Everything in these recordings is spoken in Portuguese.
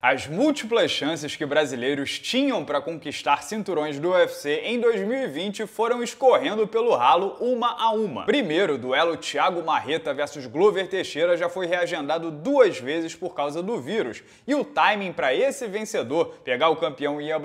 As múltiplas chances que brasileiros tinham para conquistar cinturões do UFC em 2020 foram escorrendo pelo ralo uma a uma. Primeiro, o duelo Thiago Marreta versus Glover Teixeira já foi reagendado duas vezes por causa do vírus, e o timing para esse vencedor pegar o campeão Ian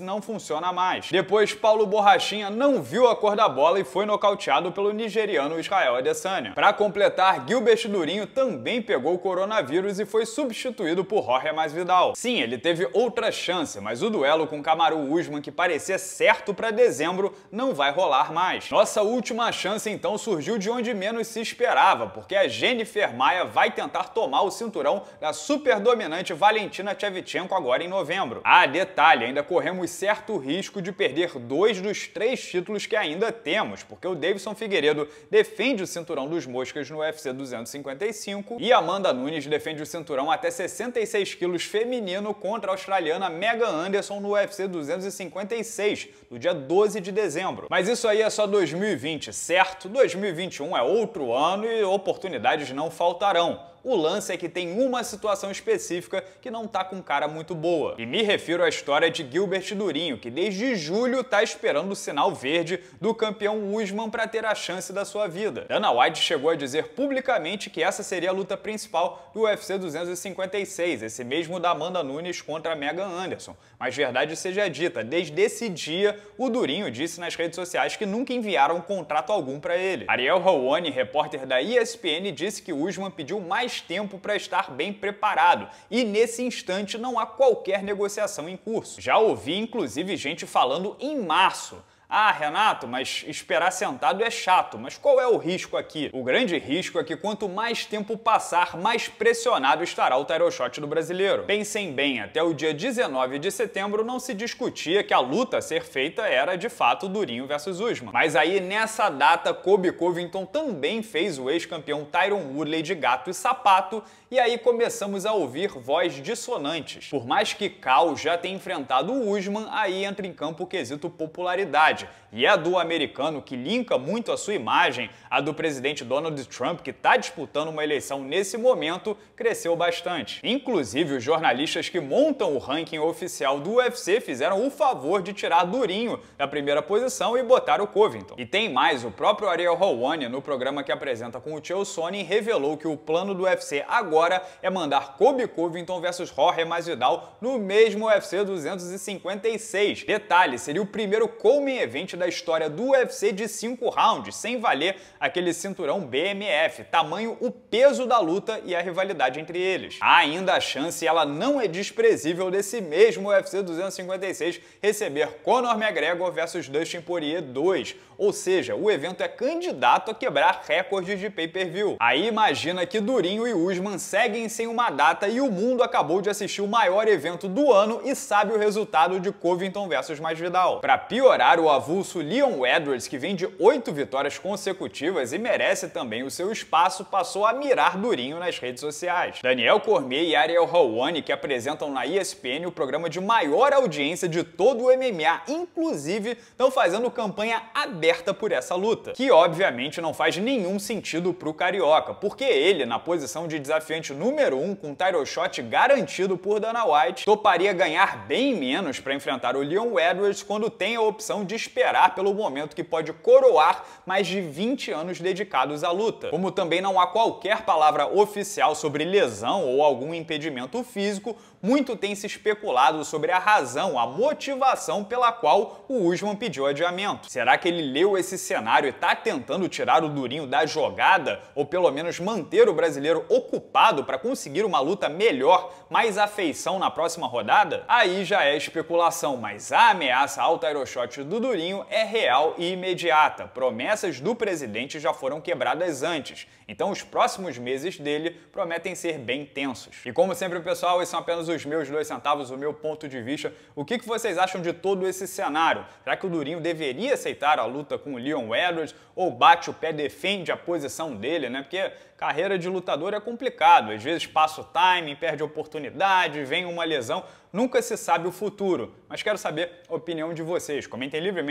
não funciona mais. Depois, Paulo Borrachinha não viu a cor da bola e foi nocauteado pelo nigeriano Israel Adesanya. Para completar, Gilbert Durinho também pegou o coronavírus e foi substituído por Jorge Masvidal Vidal. Sim, ele teve outra chance, mas o duelo com Camaru Usman, que parecia certo para dezembro, não vai rolar mais. Nossa última chance, então, surgiu de onde menos se esperava, porque a Jennifer Maia vai tentar tomar o cinturão da super dominante Valentina Shevchenko agora em novembro. Ah, detalhe, ainda corremos certo risco de perder dois dos três títulos que ainda temos, porque o Davidson Figueiredo defende o cinturão dos moscas no UFC 255 e Amanda Nunes defende o cinturão até 66 quilos feminino contra a australiana Megan Anderson no UFC 256, no dia 12 de dezembro. Mas isso aí é só 2020, certo? 2021 é outro ano e oportunidades não faltarão. O lance é que tem uma situação específica que não tá com cara muito boa. E me refiro à história de Gilbert Durinho, que desde julho tá esperando o sinal verde do campeão Usman para ter a chance da sua vida. Dana White chegou a dizer publicamente que essa seria a luta principal do UFC 256, esse mesmo da Amanda Nunes contra a Megan Anderson. Mas verdade seja dita, desde esse dia o Durinho disse nas redes sociais que nunca enviaram contrato algum para ele. Ariel Rouane, repórter da ESPN, disse que Usman pediu mais mais tempo para estar bem preparado, e nesse instante não há qualquer negociação em curso. Já ouvi inclusive gente falando em março. Ah, Renato, mas esperar sentado é chato. Mas qual é o risco aqui? O grande risco é que quanto mais tempo passar, mais pressionado estará o title shot do brasileiro. Pensem bem, até o dia 19 de setembro não se discutia que a luta a ser feita era de fato Durinho versus Usman. Mas aí nessa data, Kobe Covington também fez o ex-campeão Tyron Woodley de gato e sapato, e aí começamos a ouvir vozes dissonantes. Por mais que Cal já tenha enfrentado o Usman, aí entra em campo o quesito popularidade verdade e a do americano, que linka muito a sua imagem à do presidente Donald Trump, que está disputando uma eleição nesse momento, cresceu bastante. Inclusive, os jornalistas que montam o ranking oficial do UFC fizeram o favor de tirar Durinho da primeira posição e botar o Covington. E tem mais, o próprio Ariel Helwani, no programa que apresenta com o Tio Sony, revelou que o plano do UFC agora é mandar Kobe Covington versus Jorge Masvidal no mesmo UFC 256. Detalhe, seria o primeiro co Event evento da história do UFC de 5 rounds, sem valer aquele cinturão BMF, tamanho o peso da luta e a rivalidade entre eles. Há ainda a chance, ela não é desprezível, desse mesmo UFC 256 receber Conor McGregor versus Dustin Poirier 2, ou seja, o evento é candidato a quebrar recordes de pay-per-view. Aí imagina que Durinho e Usman seguem sem uma data e o mundo acabou de assistir o maior evento do ano e sabe o resultado de Covington versus Masvidal. Para piorar, o avulso Leon Edwards, que vem de oito vitórias consecutivas e merece também o seu espaço, passou a mirar durinho nas redes sociais. Daniel Cormier e Ariel Helwani, que apresentam na ESPN o programa de maior audiência de todo o MMA, inclusive estão fazendo campanha aberta por essa luta, que obviamente não faz nenhum sentido pro Carioca, porque ele, na posição de desafiante número um, com um title shot garantido por Dana White, toparia ganhar bem menos para enfrentar o Leon Edwards quando tem a opção de esperar pelo momento que pode coroar mais de 20 anos dedicados à luta. Como também não há qualquer palavra oficial sobre lesão ou algum impedimento físico, muito tem se especulado sobre a razão, a motivação pela qual o Usman pediu adiamento. Será que ele leu esse cenário e está tentando tirar o Durinho da jogada, ou pelo menos manter o brasileiro ocupado para conseguir uma luta melhor, mais afeição na próxima rodada? Aí já é especulação, mas a ameaça ao Tairo do Durinho Durinho é real e imediata. Promessas do presidente já foram quebradas antes, então os próximos meses dele prometem ser bem tensos. E como sempre, pessoal, esses são apenas os meus dois centavos, o meu ponto de vista. O que vocês acham de todo esse cenário? Será que o Durinho deveria aceitar a luta com o Leon Edwards ou bate o pé, defende a posição dele, né? Porque carreira de lutador é complicado. Às vezes passa o timing, perde a oportunidade, vem uma lesão. Nunca se sabe o futuro. Mas quero saber a opinião de vocês. Comentem livremente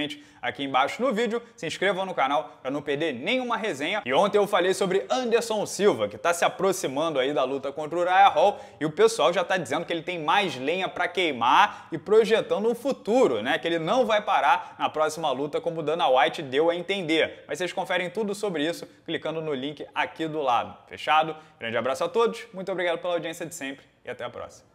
aqui embaixo no vídeo. Se inscrevam no canal para não perder nenhuma resenha. E ontem eu falei sobre Anderson Silva, que está se aproximando aí da luta contra o Raya Hall e o pessoal já está dizendo que ele tem mais lenha para queimar e projetando um futuro, né? Que ele não vai parar na próxima luta como Dana White deu a entender. Mas vocês conferem tudo sobre isso clicando no link aqui do lado. Fechado? Grande abraço a todos, muito obrigado pela audiência de sempre e até a próxima.